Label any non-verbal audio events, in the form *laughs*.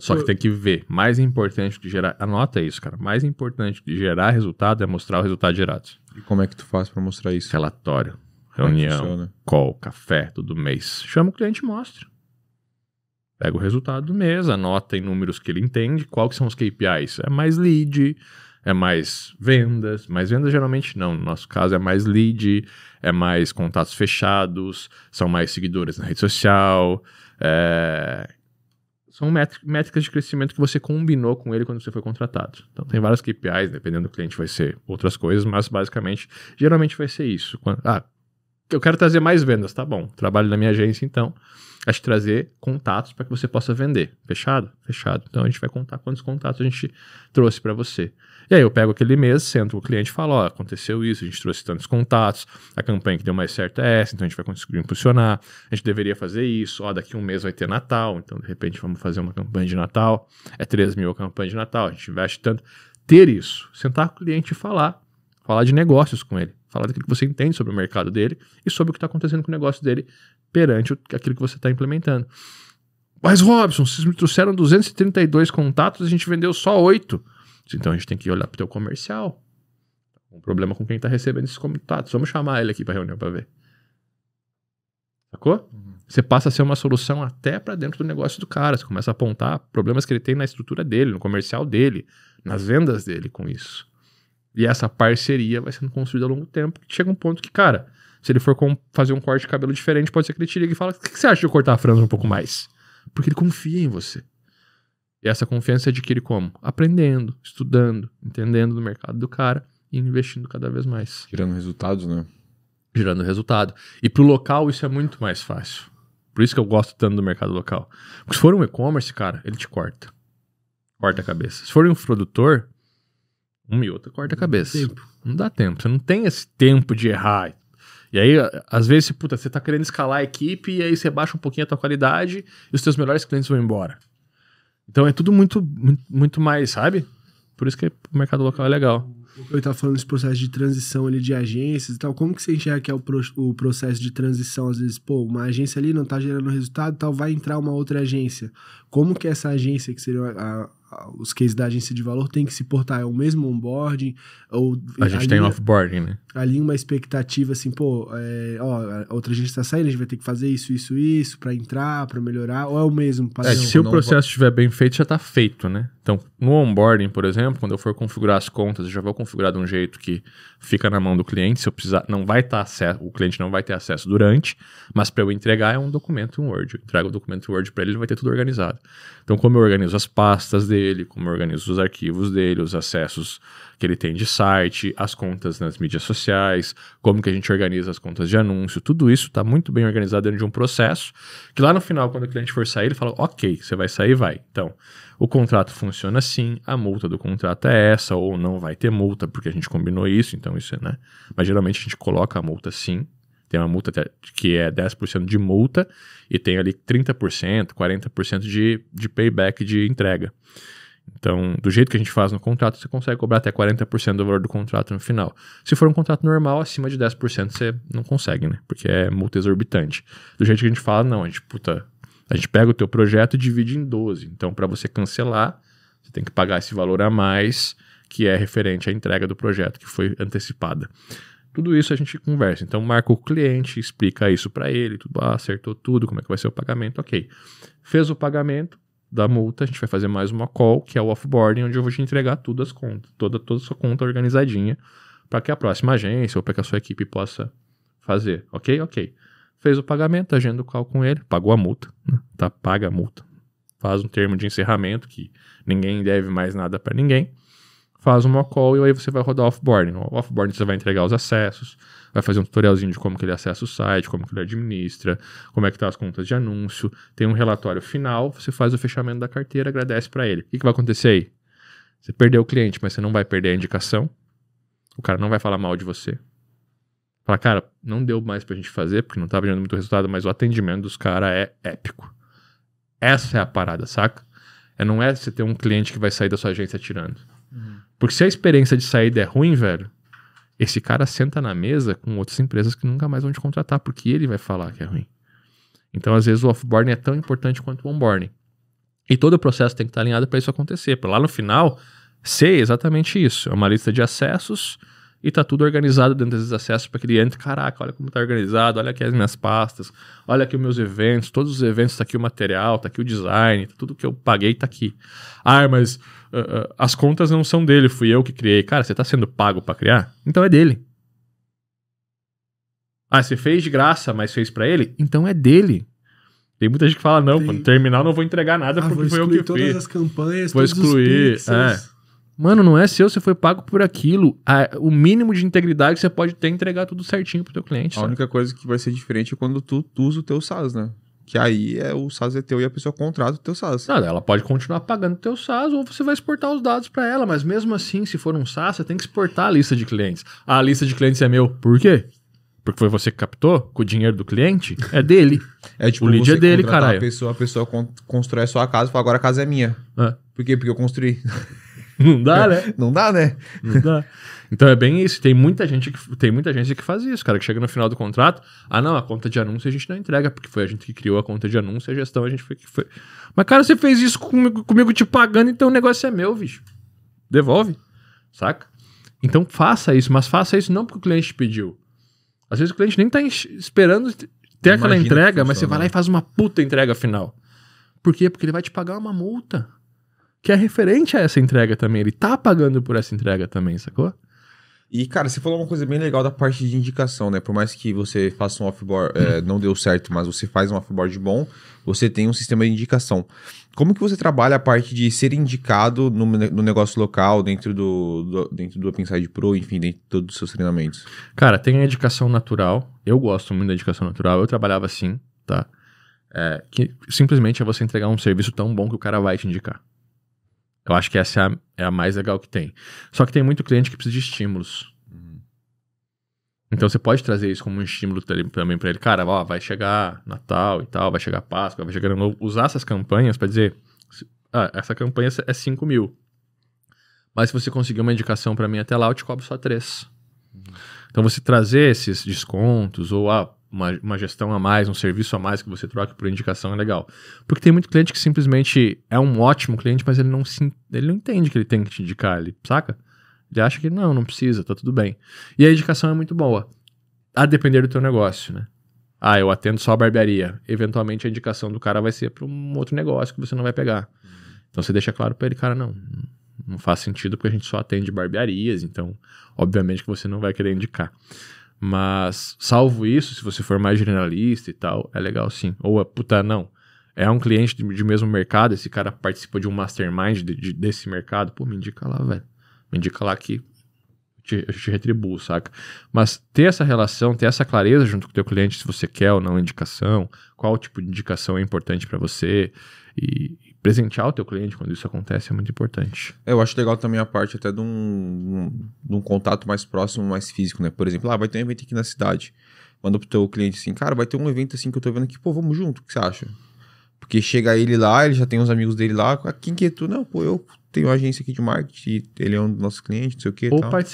só que tem que ver. Mais importante que gerar. Anota isso, cara. Mais importante que gerar resultado é mostrar o resultado gerado. E como é que tu faz para mostrar isso? Relatório, é reunião, é call, café, todo mês. Chama o cliente e mostra. Pega o resultado do mês, anota em números que ele entende. Qual que são os KPIs? É mais lead, é mais vendas, mais vendas geralmente não. No nosso caso é mais lead, é mais contatos fechados, são mais seguidores na rede social. É são métricas de crescimento que você combinou com ele quando você foi contratado. Então, tem várias KPIs, dependendo do cliente vai ser outras coisas, mas basicamente, geralmente vai ser isso. Quando, ah, eu quero trazer mais vendas, tá bom. Trabalho na minha agência, então. A gente trazer contatos para que você possa vender. Fechado? Fechado. Então a gente vai contar quantos contatos a gente trouxe para você. E aí eu pego aquele mês, sento o cliente e falo: ó, aconteceu isso, a gente trouxe tantos contatos, a campanha que deu mais certo é essa, então a gente vai conseguir impulsionar, a gente deveria fazer isso, ó, daqui um mês vai ter Natal, então de repente vamos fazer uma campanha de Natal, é 3 mil a campanha de Natal, a gente investe tanto. Ter isso, sentar com o cliente e falar falar de negócios com ele, falar daquilo que você entende sobre o mercado dele e sobre o que está acontecendo com o negócio dele perante aquilo que você está implementando. Mas, Robson, vocês me trouxeram 232 contatos, e a gente vendeu só 8. Então a gente tem que olhar para o teu comercial. Um problema com quem está recebendo esses contatos. Vamos chamar ele aqui para reunião para ver. Sacou? Uhum. Você passa a ser uma solução até para dentro do negócio do cara. Você começa a apontar problemas que ele tem na estrutura dele, no comercial dele, nas vendas dele com isso. E essa parceria vai sendo construída ao longo do tempo, chega um ponto que, cara, se ele for fazer um corte de cabelo diferente, pode ser que ele te ligue e fale: o que, você acha de eu cortar a franja um pouco mais? Porque ele confia em você. E essa confiança adquire como? Aprendendo, estudando, entendendo do mercado do cara e investindo cada vez mais. Gerando resultados, né? Gerando resultado. E pro local isso é muito mais fácil. Por isso que eu gosto tanto do mercado local. Porque se for um e-commerce, cara, ele te corta. Corta a cabeça. Se for um produtor, um outro corta a cabeça. Não, não dá tempo. Você não tem esse tempo de errar. E aí, às vezes, tipo, puta, você tá querendo escalar a equipe e aí você baixa um pouquinho a tua qualidade e os teus melhores clientes vão embora. Então é tudo muito, muito, muito mais, sabe? Por isso que o mercado local é legal. Eu estava falando desse processo de transição ali de agências e tal. Como que você enxerga que é o, pro, o processo de transição? Às vezes, pô, uma agência ali não está gerando resultado e tal, vai entrar uma outra agência. Como que é essa agência, que seria a, os cases da agência de valor têm que se portar é o mesmo onboarding ou a gente tem offboarding, né? Ali uma expectativa assim, pô, é, ó, outra gente está saindo, a gente vai ter que fazer isso, isso, isso para entrar, para melhorar, ou é o mesmo? É, padrão? É, se o processo estiver bem feito, já está feito, né? Então, no onboarding, por exemplo, quando eu for configurar as contas, eu já vou configurar de um jeito que fica na mão do cliente. Se eu precisar, não vai estar tá acesso, o cliente não vai ter acesso durante, mas para eu entregar é um documento em Word. Eu entrego o documento em Word para ele, ele vai ter tudo organizado. Então, como eu organizo as pastas dele, como eu organizo os arquivos dele, os acessos que ele tem de site, as contas nas mídias sociais, como que a gente organiza as contas de anúncio, tudo isso está muito bem organizado dentro de um processo que lá no final, quando o cliente for sair, ele fala, ok, você vai sair, vai. Então, o contrato funciona assim, a multa do contrato é essa, ou não vai ter multa, porque a gente combinou isso, então isso é, né? Mas geralmente a gente coloca a multa sim, tem uma multa que é 10% de multa e tem ali 30%, 40% de, de payback de entrega. Então, do jeito que a gente faz no contrato, você consegue cobrar até 40% do valor do contrato no final. Se for um contrato normal, acima de 10% você não consegue, né? Porque é multa exorbitante. Do jeito que a gente fala, não, a gente, puta, a gente pega o teu projeto e divide em 12. Então, para você cancelar, você tem que pagar esse valor a mais, que é referente à entrega do projeto que foi antecipada. Tudo isso a gente conversa. Então, marca o cliente, explica isso para ele, tudo, ah, acertou tudo, como é que vai ser o pagamento, ok. Fez o pagamento, da multa, a gente vai fazer mais uma call, que é o offboarding, onde eu vou te entregar tudo as contas, toda, toda a sua conta organizadinha, para que a próxima agência ou para que a sua equipe possa fazer. Ok? Ok. Fez o pagamento, agenda o call com ele, pagou a multa, né? tá? Paga a multa. Faz um termo de encerramento que ninguém deve mais nada para ninguém faz uma call e aí você vai rodar offboarding. O offboarding você vai entregar os acessos, vai fazer um tutorialzinho de como que ele acessa o site, como que ele administra, como é que tá as contas de anúncio, tem um relatório final, você faz o fechamento da carteira, agradece para ele. O que, que vai acontecer aí? Você perdeu o cliente, mas você não vai perder a indicação. O cara não vai falar mal de você. Fala, cara, não deu mais pra gente fazer, porque não tava tá dando muito resultado, mas o atendimento dos caras é épico. Essa é a parada, saca? É não é você ter um cliente que vai sair da sua agência tirando. Porque se a experiência de saída é ruim, velho, esse cara senta na mesa com outras empresas que nunca mais vão te contratar, porque ele vai falar que é ruim. Então, às vezes, o offboarding é tão importante quanto o onboarding. E todo o processo tem que estar alinhado para isso acontecer. Para lá no final ser exatamente isso. É uma lista de acessos e tá tudo organizado dentro desses acessos para cliente. Caraca, olha como tá organizado, olha aqui as minhas pastas, olha aqui os meus eventos, todos os eventos, tá aqui o material, tá aqui o design, tá tudo que eu paguei tá aqui. Ah, mas uh, uh, as contas não são dele, fui eu que criei. Cara, você tá sendo pago para criar? Então é dele. Ah, você fez de graça, mas fez para ele? Então é dele. Tem muita gente que fala, não, Tem... quando terminar eu não vou entregar nada ah, porque foi eu que fiz. Vou excluir todas as campanhas, vou excluir, é. Mano, não é seu, você foi pago por aquilo. A, o mínimo de integridade que você pode ter é entregar tudo certinho pro teu cliente. A sabe? única coisa que vai ser diferente é quando tu, tu usa o teu SaaS, né? Que aí é o SaaS é teu e a pessoa contrata o teu SaaS. Nada, ela pode continuar pagando o teu SaaS ou você vai exportar os dados para ela, mas mesmo assim, se for um SaaS, você tem que exportar a lista de clientes. A lista de clientes é meu. Por quê? Porque foi você que captou, com o dinheiro do cliente, é dele. é tipo, o lead é dele, caralho. A pessoa, a pessoa constrói a sua casa e fala, agora a casa é minha. É. Por quê? Porque eu construí. *laughs* Não dá, né? Não dá, né? Não dá. Então é bem isso. Tem muita gente que tem muita gente que faz isso, cara, que chega no final do contrato, ah não, a conta de anúncio a gente não entrega, porque foi a gente que criou a conta de anúncio, a gestão a gente foi que foi. Mas cara, você fez isso comigo, comigo te pagando, então o negócio é meu, bicho. Devolve. Saca? Então faça isso, mas faça isso não porque o cliente te pediu. Às vezes o cliente nem tá esperando ter aquela entrega, mas você vai lá e faz uma puta entrega final. Por quê? Porque ele vai te pagar uma multa que é referente a essa entrega também. Ele tá pagando por essa entrega também, sacou? E, cara, você falou uma coisa bem legal da parte de indicação, né? Por mais que você faça um off é, uhum. não deu certo, mas você faz um off off-board bom, você tem um sistema de indicação. Como que você trabalha a parte de ser indicado no, no negócio local, dentro do, do, dentro do OpenSide Pro, enfim, dentro de todos os seus treinamentos? Cara, tem a indicação natural. Eu gosto muito da indicação natural. Eu trabalhava assim, tá? É, que simplesmente é você entregar um serviço tão bom que o cara vai te indicar. Eu acho que essa é a, é a, mais legal que tem. Só que tem muito cliente que precisa de estímulos. Uhum. Então você pode trazer isso como um estímulo também para ele. Cara, ó, vai chegar Natal e tal, vai chegar Páscoa, vai chegar Novo. Usar essas campanhas para dizer: ah, essa campanha é 5 mil. Mas se você conseguir uma indicação para mim até lá, eu te cobro só 3. Uhum. Então você trazer esses descontos ou ah, uma, uma gestão a mais, um serviço a mais que você troca por indicação é legal. Porque tem muito cliente que simplesmente é um ótimo cliente, mas ele não, se, ele não entende que ele tem que te indicar, ele, saca? Ele acha que não, não precisa, tá tudo bem. E a indicação é muito boa. A depender do teu negócio, né? Ah, eu atendo só a barbearia. Eventualmente a indicação do cara vai ser para um outro negócio que você não vai pegar. Então você deixa claro para ele, cara, não, não faz sentido porque a gente só atende barbearias, então obviamente que você não vai querer indicar. Mas, salvo isso, se você for mais generalista e tal, é legal sim. Ou, é, puta, não. É um cliente de, de, mesmo mercado, esse cara participa de um mastermind de, de, desse mercado, pô, me indica lá, velho. Me indica lá que te, eu te retribuo, saca? Mas ter essa relação, ter essa clareza junto com o teu cliente, se você quer ou não indicação, qual tipo de indicação é importante para você, e, presentear o teu cliente quando isso acontece é muito importante. É, eu acho legal também a parte até de um, um, de um contato mais próximo, mais físico, né? Por exemplo, ah, vai ter um evento aqui na cidade. Manda pro teu cliente assim, cara, vai ter um evento assim que eu tô vendo aqui, pô, vamos junto, o que você acha? Porque chega ele lá, ele já tem uns amigos dele lá, ah, quem que é tu? Não, pô, eu tenho uma agência aqui de marketing, ele é um dos nossos clientes, não sei o quê. Ou tal. participar